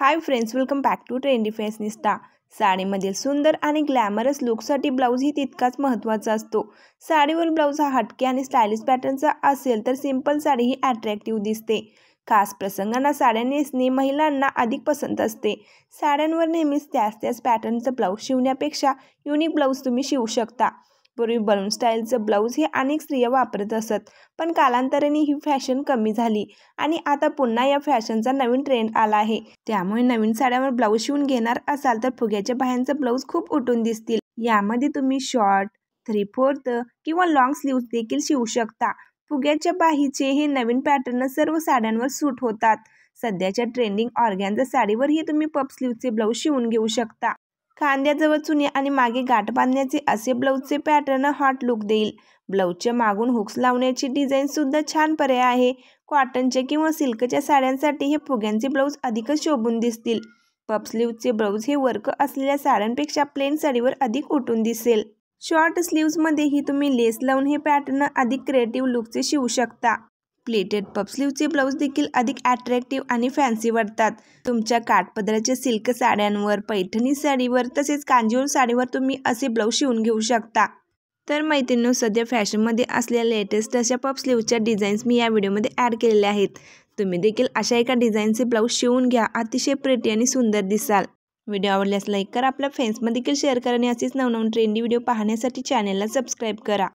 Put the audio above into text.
high friends welcome back to Trendy Fashionista साडीमधील सुंदर आणि ग्लॅमरस लुकसाठी ही तितकाच महत्त्वाचा असतो साडीवर ब्लाऊज हा हटके आणि स्टायलिश पॅटर्नचा असेल तर सिंपल साडी ही अट्रॅक्टिव्ह दिसते खास प्रसंगांना साड्या नेसणे महिलांना अधिक पसंत असते साड्यांवर नेहमीच त्याच त्याच पॅटर्नचं ब्लाऊज शिवण्यापेक्षा युनिक ब्लाऊज तुम्ही शिवू शकता पूर्वी बलून स्टाईलचं ब्लाऊज हे अनेक स्त्रिया वापरत असत पण कालांतराने ही फॅशन कमी झाली आणि आता पुन्हा या फॅशनचा नवीन ट्रेंड आला आहे त्यामुळे नवीन साड्यावर ब्लाऊज शिवून घेणार असाल तर फुग्याच्या बाह्यांचे ब्लाऊज खूप उठून दिसतील यामध्ये तुम्ही शॉर्ट थ्री फोर्थ किंवा लॉंग स्लीव्ह देखील शिवू शकता फुग्याच्या बाहीचे हे नवीन पॅटर्न सर्व साड्यांवर सूट होतात सध्याच्या ट्रेंडिंग ऑर्गॅनच्या साडीवरही तुम्ही पप स्लीव्हचे ब्लाऊज शिवून घेऊ शकता खांद्याजवळ चुने आणि मागे गाठ बांधण्याचे असे ब्लाऊजचे पॅटर्न हॉट लुक देईल ब्लाऊजच्या मागून हुक्स लावण्याची डिझाईनसुद्धा छान पर्याय आहे कॉटनच्या किंवा सिल्कच्या साड्यांसाठी हे फुग्यांचे ब्लाऊज अधिकच शोभून दिसतील स्लीव्हचे ब्लाऊज हे वर्क असलेल्या साड्यांपेक्षा प्लेन साडीवर अधिक उठून दिसेल शॉर्ट स्लीव्समध्येही तुम्ही लेस लावून हे पॅटर्न अधिक क्रिएटिव्ह लुकचे शिवू शकता प्लेटेड पप स्लीवचे ब्लाऊज देखील अधिक अट्रॅक्टिव्ह आणि फॅन्सी वाटतात तुमच्या काठपदराच्या सिल्क साड्यांवर पैठणी साडीवर तसेच कांजीवर साडीवर तुम्ही असे ब्लाऊज शिवून घेऊ शकता तर मैत्रिणी सध्या फॅशनमध्ये असलेल्या लेटेस्ट अशा पप स्लीवच्या डिझाईन्स मी या व्हिडिओमध्ये ॲड केलेल्या आहेत तुम्ही देखील अशा एका डिझाईनचे ब्लाऊज शिवून घ्या अतिशय प्रेटी आणि सुंदर दिसाल व्हिडिओ आवडल्यास लाईक करा आपल्या फ्रेंड्समध्ये देखील शेअर करा आणि असेच नवनवीन ट्रेंडी व्हिडिओ पाहण्यासाठी चॅनलला सबस्क्राईब करा